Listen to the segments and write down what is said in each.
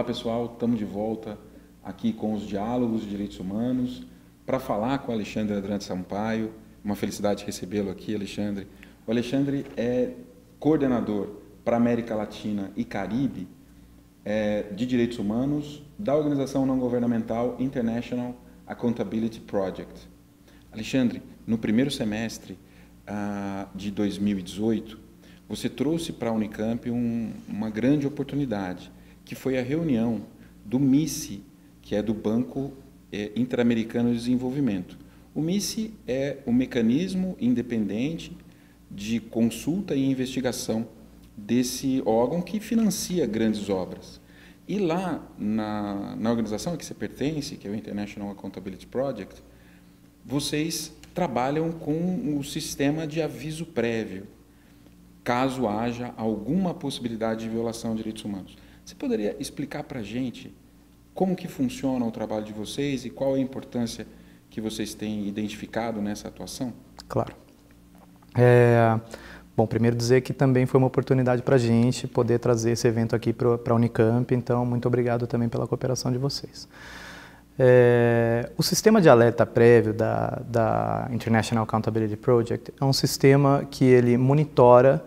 Olá pessoal, estamos de volta aqui com os Diálogos de Direitos Humanos para falar com o Alexandre Adrante Sampaio. Uma felicidade recebê-lo aqui, Alexandre. O Alexandre é coordenador para América Latina e Caribe é, de Direitos Humanos da organização não governamental International Accountability Project. Alexandre, no primeiro semestre ah, de 2018, você trouxe para a Unicamp um, uma grande oportunidade que foi a reunião do MICE, que é do Banco eh, Interamericano de Desenvolvimento. O MICE é o mecanismo independente de consulta e investigação desse órgão que financia grandes obras. E lá, na, na organização a que você pertence, que é o International Accountability Project, vocês trabalham com o sistema de aviso prévio, caso haja alguma possibilidade de violação de direitos humanos. Você poderia explicar para a gente como que funciona o trabalho de vocês e qual é a importância que vocês têm identificado nessa atuação? Claro. É, bom, primeiro dizer que também foi uma oportunidade para a gente poder trazer esse evento aqui para a Unicamp, então muito obrigado também pela cooperação de vocês. É, o sistema de alerta prévio da, da International Accountability Project é um sistema que ele monitora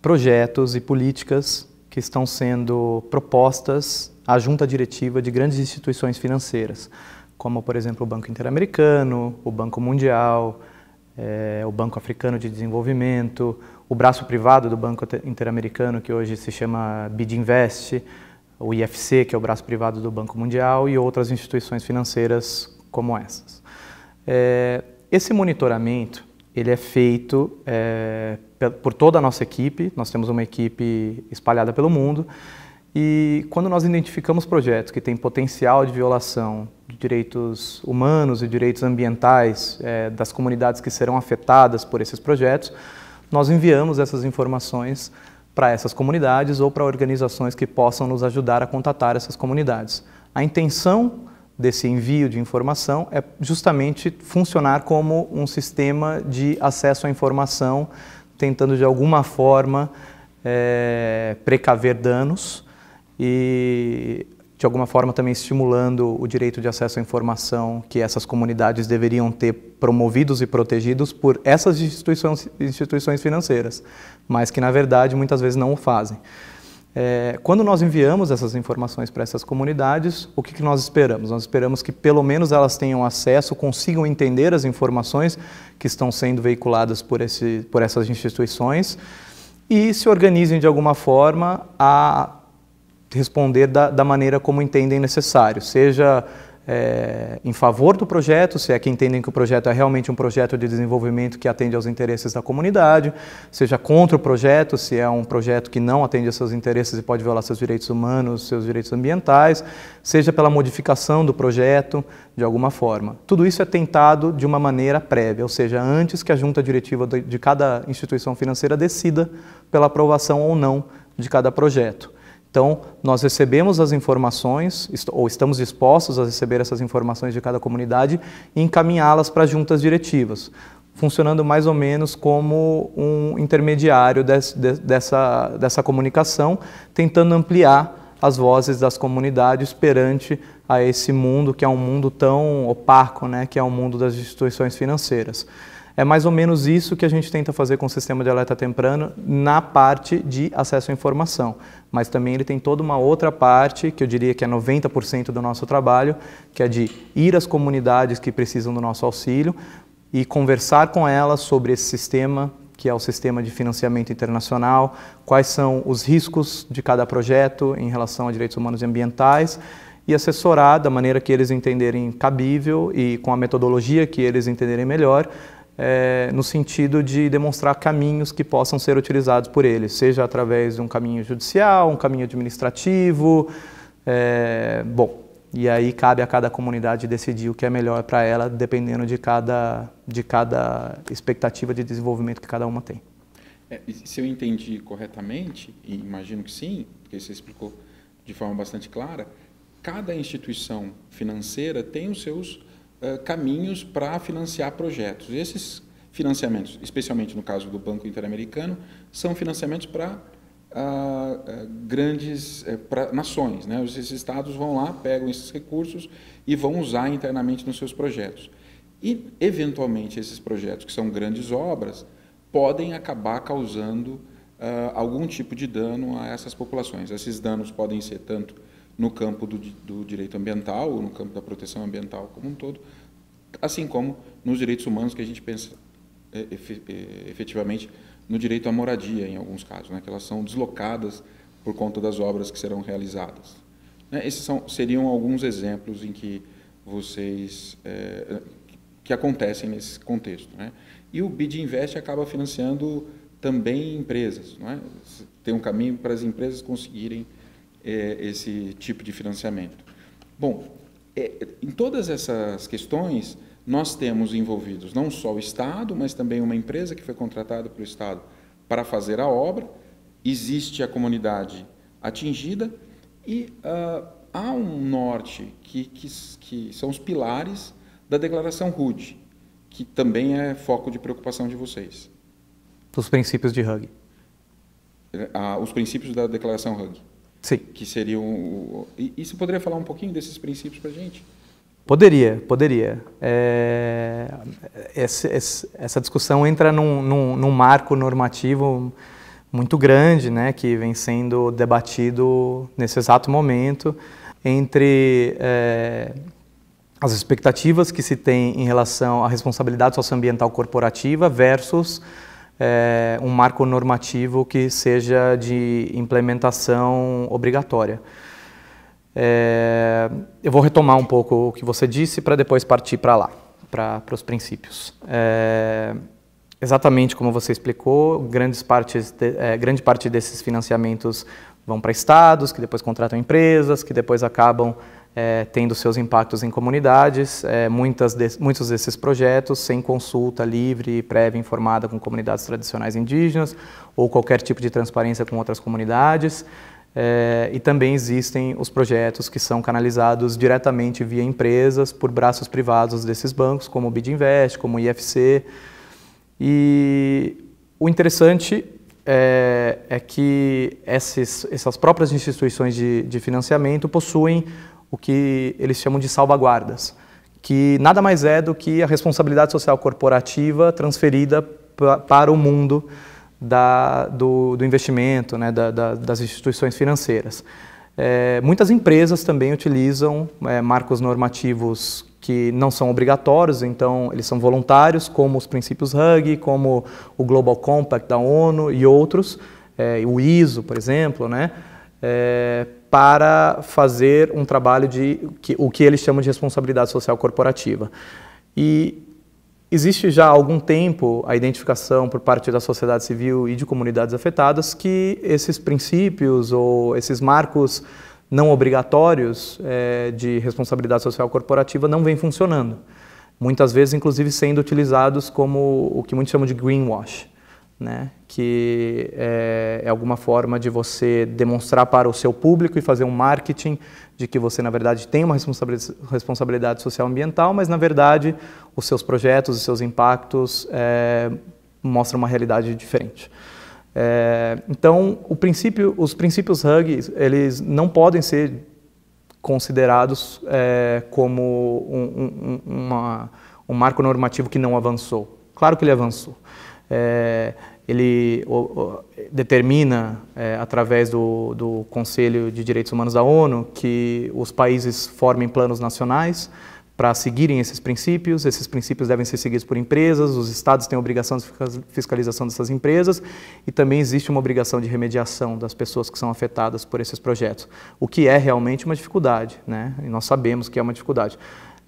projetos e políticas que estão sendo propostas à junta diretiva de grandes instituições financeiras, como, por exemplo, o Banco Interamericano, o Banco Mundial, é, o Banco Africano de Desenvolvimento, o braço privado do Banco Interamericano, que hoje se chama BidInvest, o IFC, que é o braço privado do Banco Mundial, e outras instituições financeiras como essas. É, esse monitoramento ele é feito é, por toda a nossa equipe, nós temos uma equipe espalhada pelo mundo, e quando nós identificamos projetos que têm potencial de violação de direitos humanos e direitos ambientais é, das comunidades que serão afetadas por esses projetos, nós enviamos essas informações para essas comunidades ou para organizações que possam nos ajudar a contatar essas comunidades. A intenção desse envio de informação é justamente funcionar como um sistema de acesso à informação, tentando de alguma forma é, precaver danos e de alguma forma também estimulando o direito de acesso à informação que essas comunidades deveriam ter promovidos e protegidos por essas instituições, instituições financeiras, mas que na verdade muitas vezes não o fazem. É, quando nós enviamos essas informações para essas comunidades, o que, que nós esperamos? Nós esperamos que pelo menos elas tenham acesso, consigam entender as informações que estão sendo veiculadas por, esse, por essas instituições e se organizem de alguma forma a responder da, da maneira como entendem necessário, seja é, em favor do projeto, se é que entendem que o projeto é realmente um projeto de desenvolvimento que atende aos interesses da comunidade, seja contra o projeto, se é um projeto que não atende a seus interesses e pode violar seus direitos humanos, seus direitos ambientais, seja pela modificação do projeto de alguma forma. Tudo isso é tentado de uma maneira prévia, ou seja, antes que a junta diretiva de cada instituição financeira decida pela aprovação ou não de cada projeto. Então, nós recebemos as informações, ou estamos dispostos a receber essas informações de cada comunidade e encaminhá-las para juntas diretivas, funcionando mais ou menos como um intermediário des, de, dessa, dessa comunicação, tentando ampliar as vozes das comunidades perante a esse mundo que é um mundo tão opaco, né, que é o um mundo das instituições financeiras. É mais ou menos isso que a gente tenta fazer com o sistema de alerta temprano na parte de acesso à informação. Mas também ele tem toda uma outra parte, que eu diria que é 90% do nosso trabalho, que é de ir às comunidades que precisam do nosso auxílio e conversar com elas sobre esse sistema, que é o sistema de financiamento internacional, quais são os riscos de cada projeto em relação a direitos humanos e ambientais e assessorar da maneira que eles entenderem cabível e com a metodologia que eles entenderem melhor é, no sentido de demonstrar caminhos que possam ser utilizados por eles, seja através de um caminho judicial, um caminho administrativo, é, bom, e aí cabe a cada comunidade decidir o que é melhor para ela, dependendo de cada, de cada expectativa de desenvolvimento que cada uma tem. É, se eu entendi corretamente, e imagino que sim, porque você explicou de forma bastante clara, cada instituição financeira tem os seus eh, caminhos para financiar projetos. esses financiamentos, especialmente no caso do Banco Interamericano, são financiamentos para ah, eh, grandes eh, pra nações. Né? Esses estados vão lá, pegam esses recursos e vão usar internamente nos seus projetos. E, eventualmente, esses projetos, que são grandes obras, podem acabar causando ah, algum tipo de dano a essas populações. Esses danos podem ser tanto no campo do, do direito ambiental, no campo da proteção ambiental como um todo, assim como nos direitos humanos que a gente pensa é, é, efetivamente no direito à moradia, em alguns casos, né, que elas são deslocadas por conta das obras que serão realizadas. Né, esses são, seriam alguns exemplos em que vocês é, que acontecem nesse contexto. Né? E o BID Invest acaba financiando também empresas. É? Tem um caminho para as empresas conseguirem é, esse tipo de financiamento. Bom, é, em todas essas questões, nós temos envolvidos não só o Estado, mas também uma empresa que foi contratada pelo Estado para fazer a obra, existe a comunidade atingida e uh, há um norte que, que, que são os pilares da declaração RUD, que também é foco de preocupação de vocês. Os princípios de HUG. É, ah, os princípios da declaração HUG. Sim. Que seriam. E você poderia falar um pouquinho desses princípios para a gente? Poderia, poderia. É, essa, essa discussão entra num, num, num, marco normativo muito grande, né, que vem sendo debatido nesse exato momento entre é, as expectativas que se tem em relação à responsabilidade socioambiental corporativa versus é, um marco normativo que seja de implementação obrigatória. É, eu vou retomar um pouco o que você disse para depois partir para lá, para os princípios. É, exatamente como você explicou, grandes partes de, é, grande parte desses financiamentos vão para estados, que depois contratam empresas, que depois acabam é, tendo seus impactos em comunidades, é, muitas de, muitos desses projetos sem consulta livre, prévia informada com comunidades tradicionais indígenas ou qualquer tipo de transparência com outras comunidades. É, e também existem os projetos que são canalizados diretamente via empresas por braços privados desses bancos, como o BidInvest, como o IFC. E o interessante é, é que esses, essas próprias instituições de, de financiamento possuem o que eles chamam de salvaguardas, que nada mais é do que a responsabilidade social corporativa transferida para o mundo da, do, do, investimento, né, da, da, das instituições financeiras. É, muitas empresas também utilizam é, marcos normativos que não são obrigatórios, então eles são voluntários, como os princípios RUG, como o Global Compact da ONU e outros, é, o ISO, por exemplo, né? É, para fazer um trabalho de que, o que eles chamam de responsabilidade social corporativa. E existe já há algum tempo a identificação por parte da sociedade civil e de comunidades afetadas que esses princípios ou esses marcos não obrigatórios é, de responsabilidade social corporativa não vêm funcionando. Muitas vezes, inclusive, sendo utilizados como o que muitos chamam de greenwash né? que é, é, alguma forma de você demonstrar para o seu público e fazer um marketing de que você, na verdade, tem uma responsabilidade, social ambiental, mas, na verdade, os seus projetos, os seus impactos é, mostram uma realidade diferente. É, então, princípio, os princípios HUG, eles não podem ser considerados como um, um, uma, um marco normativo que não avançou. Claro que ele avançou. É, ele o, o, determina, é, através do, do, Conselho de Direitos Humanos da ONU, que os países formem planos nacionais para seguirem esses princípios. Esses princípios devem ser seguidos por empresas, os estados têm obrigação de fiscalização dessas empresas e também existe uma obrigação de remediação das pessoas que são afetadas por esses projetos, o que é realmente uma dificuldade, né? e nós sabemos que é uma dificuldade.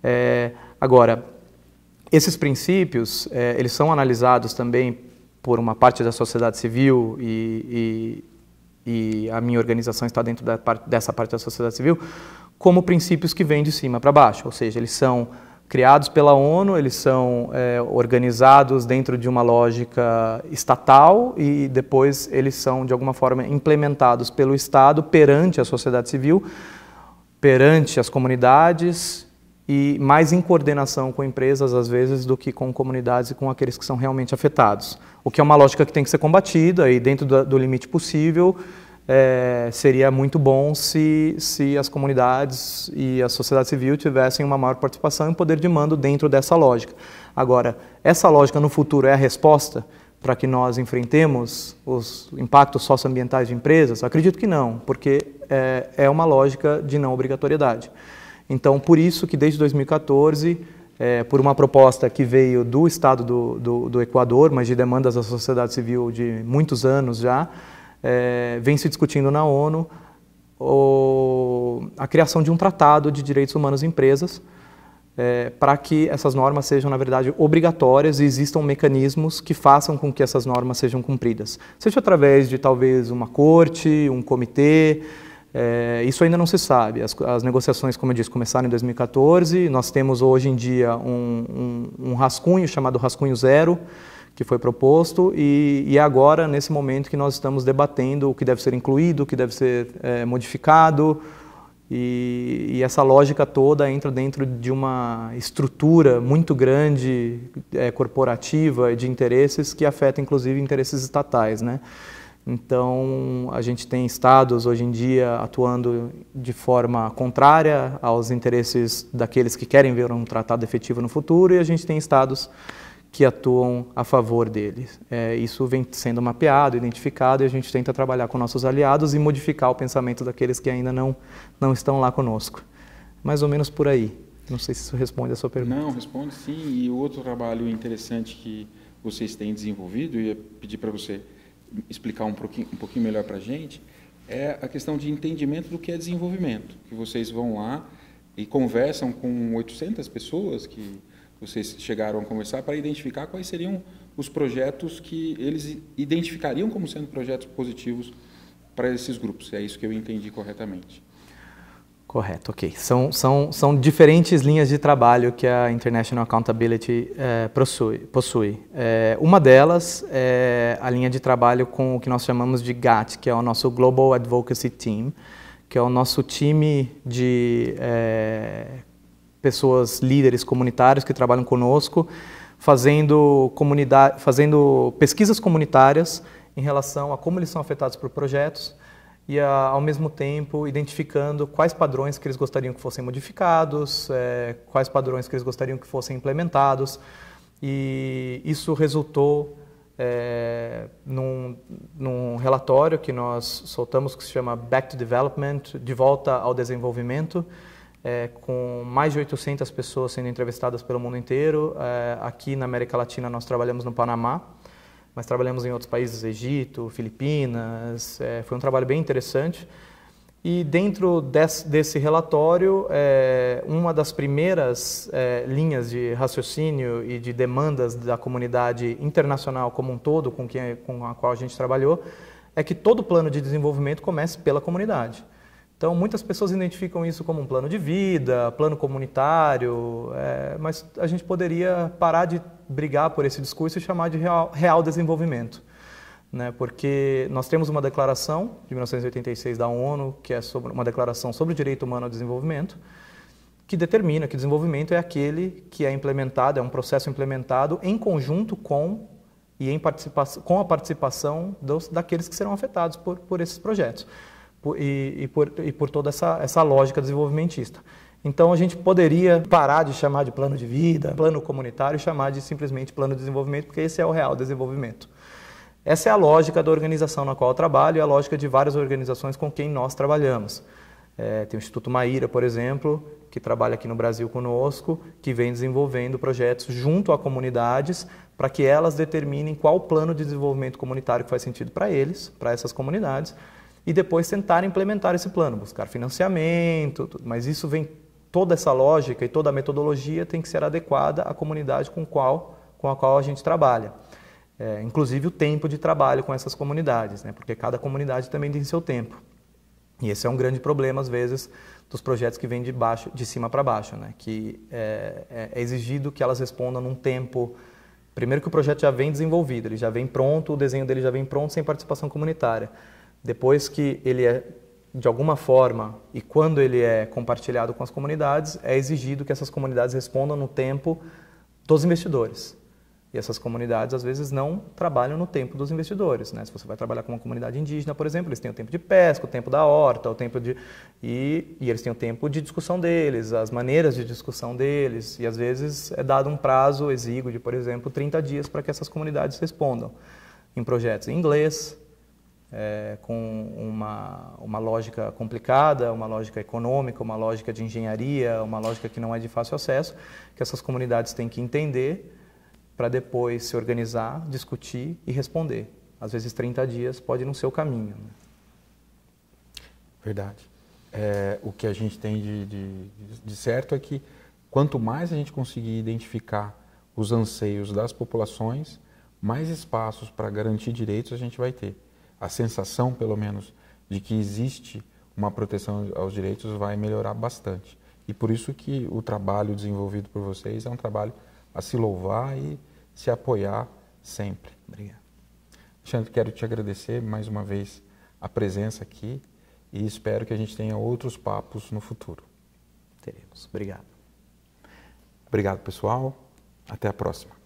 É, agora, esses princípios, é, eles são analisados também por uma parte da sociedade civil e, e, e a minha organização está dentro da parte, dessa parte da sociedade civil, como princípios que vêm de cima para baixo, ou seja, eles são criados pela ONU, eles são é, organizados dentro de uma lógica estatal e depois eles são, de alguma forma, implementados pelo Estado perante a sociedade civil, perante as comunidades e mais em coordenação com empresas, às vezes, do que com comunidades e com aqueles que são realmente afetados. O que é uma lógica que tem que ser combatida e dentro do, limite possível, é, seria muito bom se, se as comunidades e a sociedade civil tivessem uma maior participação e um poder de mando dentro dessa lógica. Agora, essa lógica no futuro é a resposta para que nós enfrentemos os impactos socioambientais de empresas? Acredito que não, porque é, é uma lógica de não obrigatoriedade. Então, por isso que desde 2014, é, por uma proposta que veio do Estado do, do, do, Equador, mas de demandas da sociedade civil de muitos anos já, é, vem se discutindo na ONU o, a criação de um tratado de direitos humanos e empresas, é, para que essas normas sejam, na verdade, obrigatórias e existam mecanismos que façam com que essas normas sejam cumpridas. Seja através de, talvez, uma corte, um comitê, é, isso ainda não se sabe. As, as, negociações, como eu disse, começaram em 2014. Nós temos hoje em dia um, um, um rascunho chamado Rascunho Zero, que foi proposto, e, e, é agora, nesse momento, que nós estamos debatendo o que deve ser incluído, o que deve ser é, modificado, e, e, essa lógica toda entra dentro de uma estrutura muito grande, é, corporativa, de interesses, que afeta inclusive interesses estatais. Né? Então, a gente tem estados hoje em dia atuando de forma contrária aos interesses daqueles que querem ver um tratado efetivo no futuro, e a gente tem estados que atuam a favor deles. É, isso vem sendo mapeado, identificado, e a gente tenta trabalhar com nossos aliados e modificar o pensamento daqueles que ainda não, não estão lá conosco. Mais ou menos por aí. Não sei se isso responde a sua pergunta. Não, responde sim. E outro trabalho interessante que vocês têm desenvolvido, ia pedir para você explicar um pouquinho, um pouquinho melhor para a gente, é a questão de entendimento do que é desenvolvimento. Que vocês vão lá e conversam com 800 pessoas que vocês chegaram a conversar para identificar quais seriam os projetos que eles identificariam como sendo projetos positivos para esses grupos. É isso que eu entendi corretamente. Correto, ok. São, são, são diferentes linhas de trabalho que a International Accountability é, possui. possui. Eh, é, uma delas é a linha de trabalho com o que nós chamamos de GAT, que é o nosso Global Advocacy Team, que é o nosso time de é, pessoas, líderes comunitários que trabalham conosco, fazendo, comunidade, fazendo pesquisas comunitárias em relação a como eles são afetados por projetos, e, a, ah, ao mesmo tempo, identificando quais padrões que eles gostariam que fossem modificados, é, quais padrões que eles gostariam que fossem implementados. E isso resultou é, num, num, relatório que nós soltamos que se chama Back to Development De Volta ao Desenvolvimento. É, com mais de 800 pessoas sendo entrevistadas pelo mundo inteiro. aqui na América Latina, nós trabalhamos no Panamá mas trabalhamos em outros países, Egito, Filipinas, é, foi um trabalho bem interessante. E dentro desse, desse relatório, é, uma das primeiras é, linhas de raciocínio e de demandas da comunidade internacional como um todo, com, quem, com a qual a gente trabalhou, é que todo plano de desenvolvimento comece pela comunidade. Então, muitas pessoas identificam isso como um plano de vida, plano comunitário, é, mas a gente poderia parar de brigar por esse discurso e chamar de real, real desenvolvimento. Né? Porque nós temos uma declaração de 1986 da ONU, que é sobre, uma declaração sobre o direito humano ao desenvolvimento, que determina que desenvolvimento é aquele que é implementado, é um processo implementado em conjunto com e em com a participação dos, daqueles que serão afetados por, por esses projetos por, e, e, por, e por toda essa, essa lógica desenvolvimentista. Então a gente poderia parar de chamar de plano de vida, plano comunitário, e chamar de simplesmente plano de desenvolvimento, porque esse é o real desenvolvimento. Essa é a lógica da organização na qual eu trabalho e a lógica de várias organizações com quem nós trabalhamos. É, tem o Instituto Maíra, por exemplo, que trabalha aqui no Brasil conosco, que vem desenvolvendo projetos junto a comunidades para que elas determinem qual plano de desenvolvimento comunitário que faz sentido para eles, para essas comunidades, e depois tentar implementar esse plano, buscar financiamento, tudo. mas isso vem toda essa lógica e toda a metodologia tem que ser adequada à comunidade com, qual, com a qual a gente trabalha. É, inclusive o tempo de trabalho com essas comunidades, né? porque cada comunidade também tem seu tempo. E esse é um grande problema, às vezes, dos projetos que vêm de, baixo, de cima para baixo, né? que é, é, é exigido que elas respondam num tempo Primeiro que o projeto já vem desenvolvido, ele já vem pronto, o desenho dele já vem pronto sem participação comunitária. Depois que ele é de alguma forma, e quando ele é compartilhado com as comunidades, é exigido que essas comunidades respondam no tempo dos investidores. E essas comunidades, às vezes, não trabalham no tempo dos investidores. Né? Se você vai trabalhar com uma comunidade indígena, por exemplo, eles têm o tempo de pesca, o tempo da horta, o tempo de. E, e eles têm o tempo de discussão deles, as maneiras de discussão deles. E, às vezes, é dado um prazo exíguo de, por exemplo, 30 dias para que essas comunidades respondam. Em projetos em inglês, é, com uma, uma lógica complicada, uma lógica econômica, uma lógica de engenharia, uma lógica que não é de fácil acesso, que essas comunidades têm que entender para depois se organizar, discutir e responder. Às vezes 30 dias pode não ser o caminho. Né? Verdade. É, o que a gente tem de, de, de certo é que quanto mais a gente conseguir identificar os anseios das populações, mais espaços para garantir direitos a gente vai ter a sensação, pelo menos, de que existe uma proteção aos direitos vai melhorar bastante. E por isso que o trabalho desenvolvido por vocês é um trabalho a se louvar e se apoiar sempre. Obrigado. Alexandre, quero te agradecer mais uma vez a presença aqui e espero que a gente tenha outros papos no futuro. Teremos. Obrigado. Obrigado, pessoal. Até a próxima.